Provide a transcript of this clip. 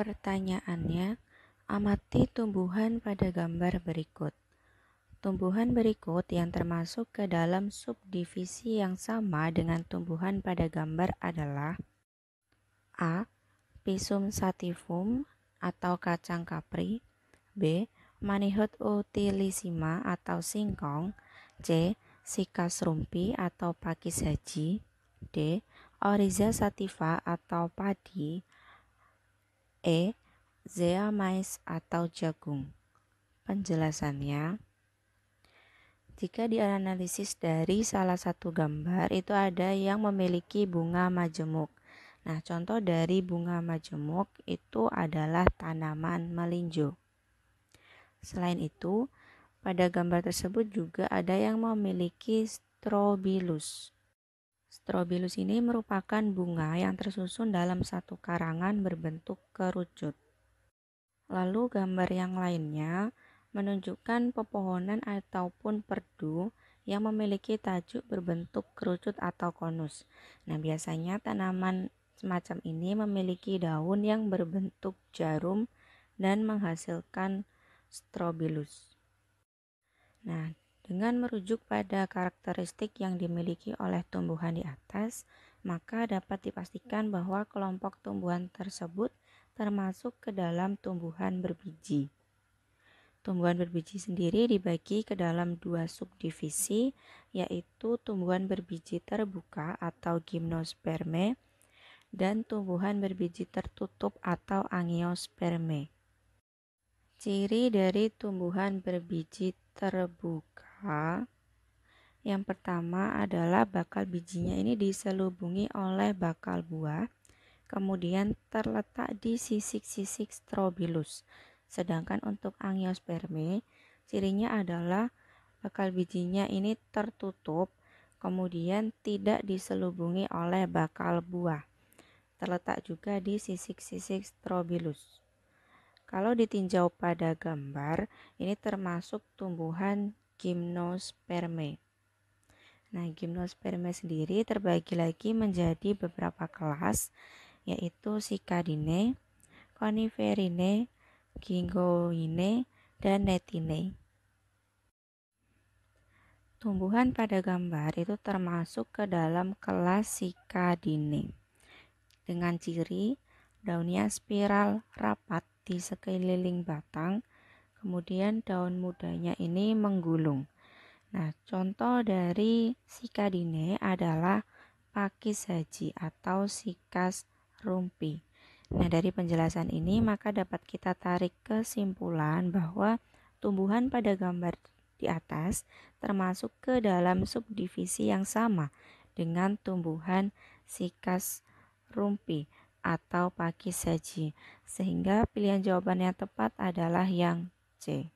Pertanyaannya, amati tumbuhan pada gambar berikut. Tumbuhan berikut yang termasuk ke dalam subdivisi yang sama dengan tumbuhan pada gambar adalah A. Pisum sativum atau kacang kapri B. Manihot utilisima atau singkong C. Sikas rumpi atau pakis haji D. Oriza sativa atau padi E. Zea mais atau jagung. Penjelasannya, jika dianalisis dari salah satu gambar itu ada yang memiliki bunga majemuk. Nah, contoh dari bunga majemuk itu adalah tanaman melinjo. Selain itu, pada gambar tersebut juga ada yang memiliki strobilus. Strobilus ini merupakan bunga yang tersusun dalam satu karangan berbentuk kerucut. Lalu gambar yang lainnya menunjukkan pepohonan ataupun perdu yang memiliki tajuk berbentuk kerucut atau konus. Nah, biasanya tanaman semacam ini memiliki daun yang berbentuk jarum dan menghasilkan strobilus. Nah, dengan merujuk pada karakteristik yang dimiliki oleh tumbuhan di atas, maka dapat dipastikan bahwa kelompok tumbuhan tersebut termasuk ke dalam tumbuhan berbiji. Tumbuhan berbiji sendiri dibagi ke dalam dua subdivisi, yaitu tumbuhan berbiji terbuka atau gymnosperme dan tumbuhan berbiji tertutup atau angiosperme. Ciri dari tumbuhan berbiji terbuka hal. Yang pertama adalah bakal bijinya ini diselubungi oleh bakal buah, kemudian terletak di sisik-sisik strobilus. Sedangkan untuk angiosperme, cirinya adalah bakal bijinya ini tertutup, kemudian tidak diselubungi oleh bakal buah. Terletak juga di sisik-sisik strobilus. Kalau ditinjau pada gambar, ini termasuk tumbuhan Gymnosperme. Nah, Gymnosperme sendiri terbagi lagi menjadi beberapa kelas yaitu Cicadinae, Coniferinae, Gingoine, dan Netinae. Tumbuhan pada gambar itu termasuk ke dalam kelas Cicadinae dengan ciri daunnya spiral rapat di sekeliling batang kemudian daun mudanya ini menggulung. Nah, contoh dari sikadine adalah pakis haji atau sikas rumpi. Nah, dari penjelasan ini maka dapat kita tarik kesimpulan bahwa tumbuhan pada gambar di atas termasuk ke dalam subdivisi yang sama dengan tumbuhan sikas rumpi atau pakis haji. Sehingga pilihan jawaban yang tepat adalah yang 숙제